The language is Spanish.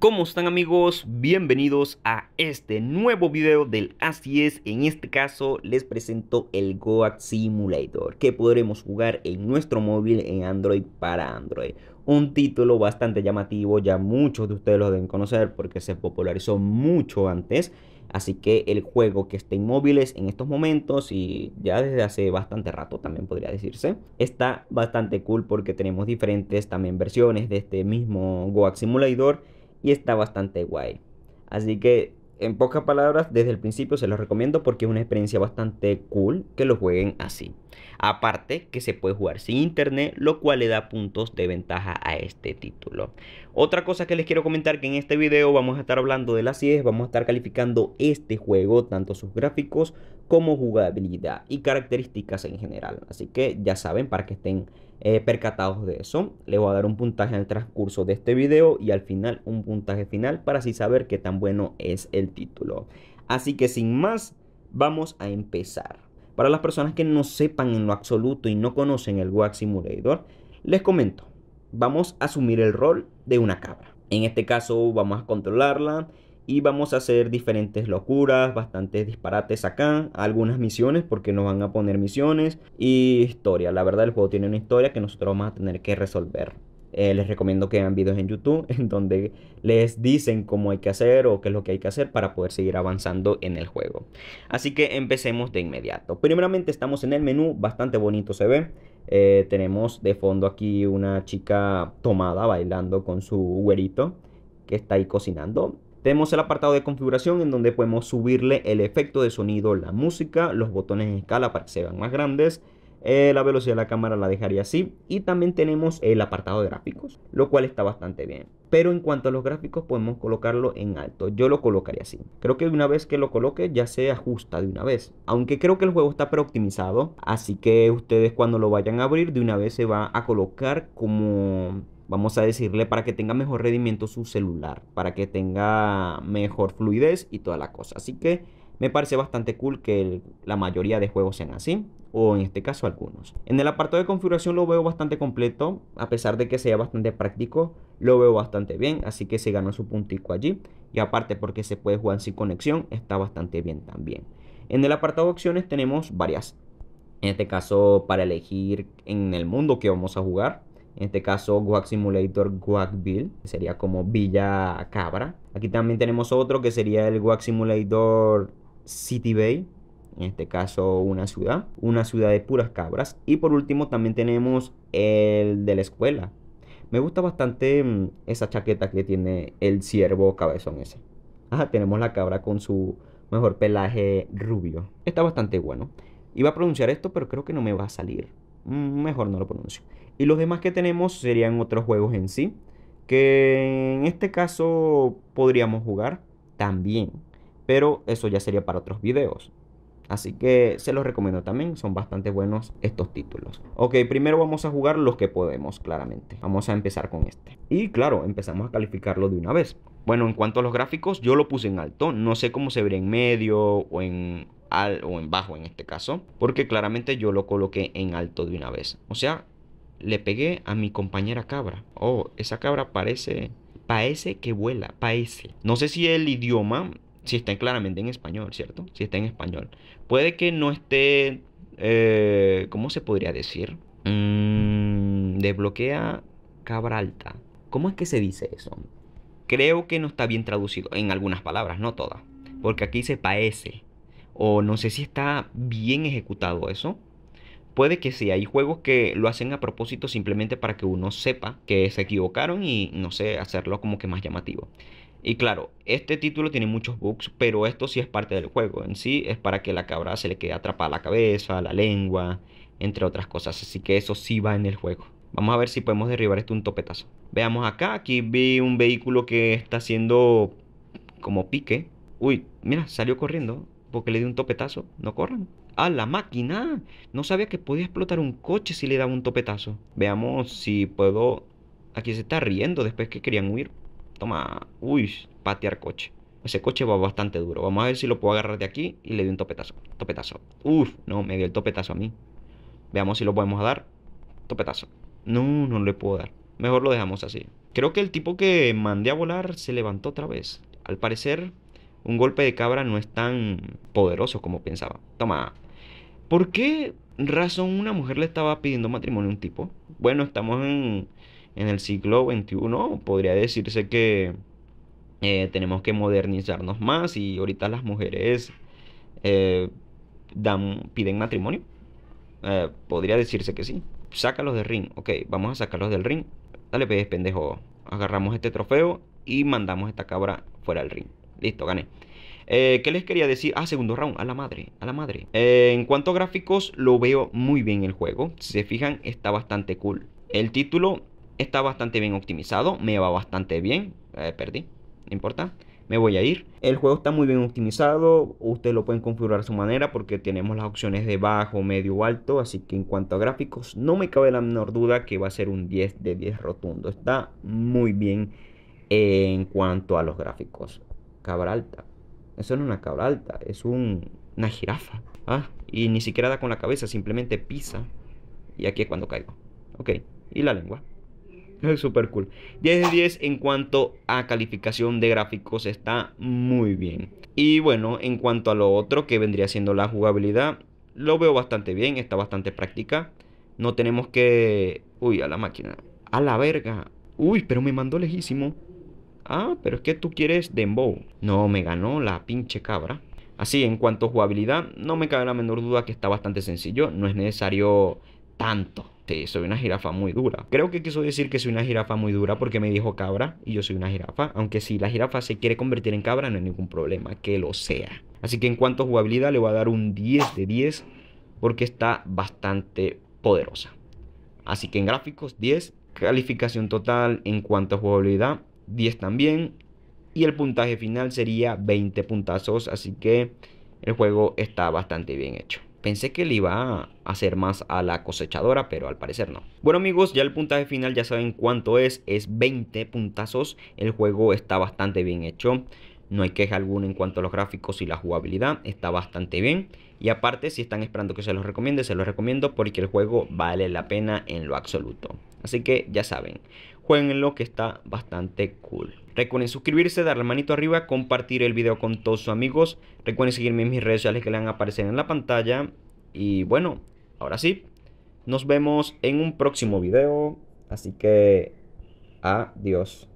¿Cómo están amigos? Bienvenidos a este nuevo video del Así es. En este caso les presento el Goat Simulator que podremos jugar en nuestro móvil en Android para Android. Un título bastante llamativo, ya muchos de ustedes lo deben conocer porque se popularizó mucho antes. Así que el juego que está en móviles en estos momentos y ya desde hace bastante rato también podría decirse, está bastante cool porque tenemos diferentes también versiones de este mismo Goat Simulator y está bastante guay. Así que, en pocas palabras, desde el principio se los recomiendo porque es una experiencia bastante cool que lo jueguen así. Aparte que se puede jugar sin internet, lo cual le da puntos de ventaja a este título. Otra cosa que les quiero comentar que en este video vamos a estar hablando de las 10, vamos a estar calificando este juego, tanto sus gráficos como jugabilidad y características en general. Así que ya saben, para que estén eh, percatados de eso. Le voy a dar un puntaje al transcurso de este video y al final un puntaje final para así saber qué tan bueno es el título. Así que sin más, vamos a empezar. Para las personas que no sepan en lo absoluto y no conocen el Wax Simulator, les comento, vamos a asumir el rol de una cabra. En este caso vamos a controlarla, y vamos a hacer diferentes locuras, bastantes disparates acá, algunas misiones porque nos van a poner misiones y historia. La verdad el juego tiene una historia que nosotros vamos a tener que resolver. Eh, les recomiendo que vean videos en YouTube en donde les dicen cómo hay que hacer o qué es lo que hay que hacer para poder seguir avanzando en el juego. Así que empecemos de inmediato. Primeramente estamos en el menú, bastante bonito se ve. Eh, tenemos de fondo aquí una chica tomada bailando con su güerito que está ahí cocinando. Tenemos el apartado de configuración en donde podemos subirle el efecto de sonido, la música, los botones en escala para que se vean más grandes. Eh, la velocidad de la cámara la dejaría así. Y también tenemos el apartado de gráficos, lo cual está bastante bien. Pero en cuanto a los gráficos podemos colocarlo en alto. Yo lo colocaría así. Creo que una vez que lo coloque ya se ajusta de una vez. Aunque creo que el juego está preoptimizado. Así que ustedes cuando lo vayan a abrir de una vez se va a colocar como vamos a decirle, para que tenga mejor rendimiento su celular, para que tenga mejor fluidez y toda la cosa. Así que me parece bastante cool que la mayoría de juegos sean así, o en este caso algunos. En el apartado de configuración lo veo bastante completo, a pesar de que sea bastante práctico, lo veo bastante bien, así que se ganó su puntico allí. Y aparte porque se puede jugar sin conexión, está bastante bien también. En el apartado de opciones tenemos varias. En este caso para elegir en el mundo que vamos a jugar, en este caso, Guac Simulator Guacville, sería como Villa Cabra. Aquí también tenemos otro que sería el Guac Simulator City Bay, en este caso una ciudad, una ciudad de puras cabras. Y por último también tenemos el de la escuela. Me gusta bastante mm, esa chaqueta que tiene el ciervo cabezón ese. Ah, tenemos la cabra con su mejor pelaje rubio. Está bastante bueno. Iba a pronunciar esto, pero creo que no me va a salir. Mm, mejor no lo pronuncio. Y los demás que tenemos serían otros juegos en sí, que en este caso podríamos jugar también, pero eso ya sería para otros videos. Así que se los recomiendo también, son bastante buenos estos títulos. Ok, primero vamos a jugar los que podemos, claramente. Vamos a empezar con este. Y claro, empezamos a calificarlo de una vez. Bueno, en cuanto a los gráficos, yo lo puse en alto. No sé cómo se vería en medio o en, al, o en bajo en este caso, porque claramente yo lo coloqué en alto de una vez. O sea, le pegué a mi compañera cabra. Oh, esa cabra parece, parece que vuela, parece. No sé si el idioma, si está claramente en español, ¿cierto? Si está en español. Puede que no esté, eh, ¿cómo se podría decir? Mm, desbloquea cabra alta. ¿Cómo es que se dice eso? Creo que no está bien traducido en algunas palabras, no todas. Porque aquí dice parece. O no sé si está bien ejecutado eso Puede que sí, hay juegos que lo hacen a propósito simplemente para que uno sepa que se equivocaron y no sé, hacerlo como que más llamativo. Y claro, este título tiene muchos bugs, pero esto sí es parte del juego. En sí es para que la cabra se le quede atrapada la cabeza, la lengua, entre otras cosas. Así que eso sí va en el juego. Vamos a ver si podemos derribar esto un topetazo. Veamos acá, aquí vi un vehículo que está haciendo como pique. Uy, mira, salió corriendo porque le di un topetazo. No corran a la máquina. No sabía que podía explotar un coche si le daba un topetazo. Veamos si puedo... Aquí se está riendo después que querían huir. Toma. Uy, patear coche. Ese coche va bastante duro. Vamos a ver si lo puedo agarrar de aquí y le doy un topetazo. Topetazo. Uf, no, me dio el topetazo a mí. Veamos si lo podemos dar. Topetazo. No, no le puedo dar. Mejor lo dejamos así. Creo que el tipo que mandé a volar se levantó otra vez. Al parecer, un golpe de cabra no es tan poderoso como pensaba. Toma. ¿Por qué razón una mujer le estaba pidiendo matrimonio a un tipo? Bueno, estamos en, en el siglo XXI, podría decirse que eh, tenemos que modernizarnos más y ahorita las mujeres eh, dan, piden matrimonio. Eh, podría decirse que sí. Sácalos del ring, ok, vamos a sacarlos del ring. Dale, pues, pendejo. Agarramos este trofeo y mandamos esta cabra fuera del ring. Listo, gané. Eh, ¿Qué les quería decir? Ah, segundo round, a la madre, a la madre. Eh, en cuanto a gráficos, lo veo muy bien el juego. Si se fijan, está bastante cool. El título está bastante bien optimizado, me va bastante bien. Eh, perdí, no importa me voy a ir. El juego está muy bien optimizado, ustedes lo pueden configurar a su manera porque tenemos las opciones de bajo, medio, o alto, así que en cuanto a gráficos no me cabe la menor duda que va a ser un 10 de 10 rotundo, está muy bien en cuanto a los gráficos. Cabralta eso no es una cabra alta, es un, una jirafa. ¿ah? Y ni siquiera da con la cabeza, simplemente pisa. Y aquí es cuando caigo. Ok, y la lengua. Es súper cool. 10 de 10 en cuanto a calificación de gráficos está muy bien. Y bueno, en cuanto a lo otro que vendría siendo la jugabilidad, lo veo bastante bien, está bastante práctica. No tenemos que... Uy, a la máquina. A la verga. Uy, pero me mandó lejísimo. Ah, pero es que tú quieres Dembow. No, me ganó la pinche cabra. Así, en cuanto a jugabilidad, no me cabe la menor duda que está bastante sencillo. No es necesario tanto. Sí, soy una jirafa muy dura. Creo que quiso decir que soy una jirafa muy dura porque me dijo cabra y yo soy una jirafa. Aunque si la jirafa se quiere convertir en cabra, no hay ningún problema, que lo sea. Así que en cuanto a jugabilidad, le voy a dar un 10 de 10 porque está bastante poderosa. Así que en gráficos, 10. Calificación total en cuanto a jugabilidad, 10 también. Y el puntaje final sería 20 puntazos. Así que el juego está bastante bien hecho. Pensé que le iba a hacer más a la cosechadora, pero al parecer no. Bueno amigos, ya el puntaje final ya saben cuánto es. Es 20 puntazos. El juego está bastante bien hecho. No hay queja alguna en cuanto a los gráficos y la jugabilidad. Está bastante bien. Y aparte, si están esperando que se los recomiende, se los recomiendo porque el juego vale la pena en lo absoluto. Así que ya saben, jueguenlo que está bastante cool. Recuerden suscribirse, darle manito arriba, compartir el video con todos sus amigos. Recuerden seguirme en mis redes sociales que le van a aparecer en la pantalla. Y bueno, ahora sí, nos vemos en un próximo video. Así que adiós.